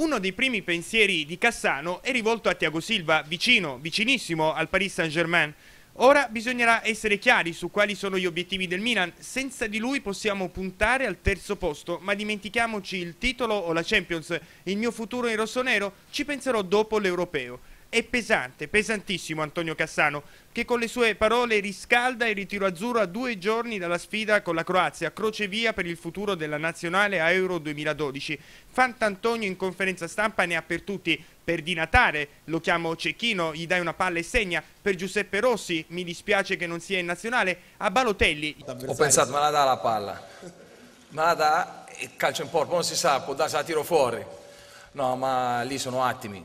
Uno dei primi pensieri di Cassano è rivolto a Tiago Silva, vicino, vicinissimo al Paris Saint-Germain. Ora bisognerà essere chiari su quali sono gli obiettivi del Milan. Senza di lui possiamo puntare al terzo posto, ma dimentichiamoci il titolo o la Champions. Il mio futuro in rosso-nero ci penserò dopo l'Europeo. È pesante, pesantissimo Antonio Cassano, che con le sue parole riscalda il ritiro azzurro a due giorni dalla sfida con la Croazia, crocevia per il futuro della nazionale a Euro 2012. Fantantonio in conferenza stampa ne ha per tutti. Per Di Natale, lo chiamo Cecchino, gli dai una palla e segna. Per Giuseppe Rossi, mi dispiace che non sia in nazionale. A Balotelli. Ho pensato, ma la dà la palla. ma la dà e calcio in porta, non si sa, può darsi la tiro fuori. No, ma lì sono attimi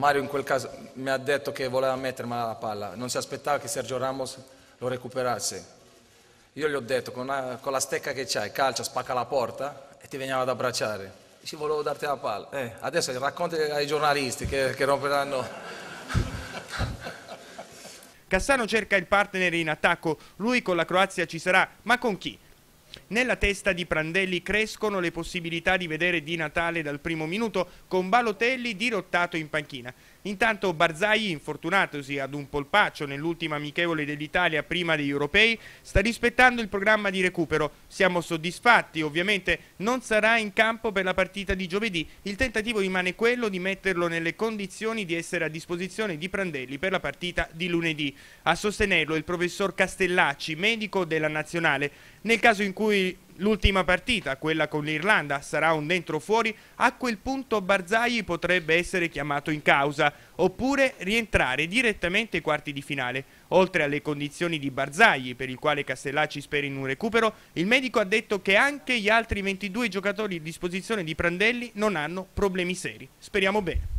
Mario in quel caso mi ha detto che voleva mettermi la palla, non si aspettava che Sergio Ramos lo recuperasse. Io gli ho detto, con, una, con la stecca che c'hai, calcia, spacca la porta e ti veniva ad abbracciare. Dici, volevo darti la palla. Eh, adesso racconti ai giornalisti che, che romperanno... Cassano cerca il partner in attacco, lui con la Croazia ci sarà, ma con chi? Nella testa di Prandelli crescono le possibilità di vedere Di Natale dal primo minuto con Balotelli dirottato in panchina. Intanto Barzagli, infortunatosi ad un polpaccio nell'ultima amichevole dell'Italia prima degli europei, sta rispettando il programma di recupero. Siamo soddisfatti, ovviamente non sarà in campo per la partita di giovedì. Il tentativo rimane quello di metterlo nelle condizioni di essere a disposizione di Prandelli per la partita di lunedì. A sostenerlo il professor Castellacci, medico della Nazionale. Nel caso in cui cui l'ultima partita, quella con l'Irlanda, sarà un dentro fuori, a quel punto Barzagli potrebbe essere chiamato in causa, oppure rientrare direttamente ai quarti di finale. Oltre alle condizioni di Barzagli, per il quale Castellacci spera in un recupero, il medico ha detto che anche gli altri 22 giocatori a disposizione di Prandelli non hanno problemi seri. Speriamo bene.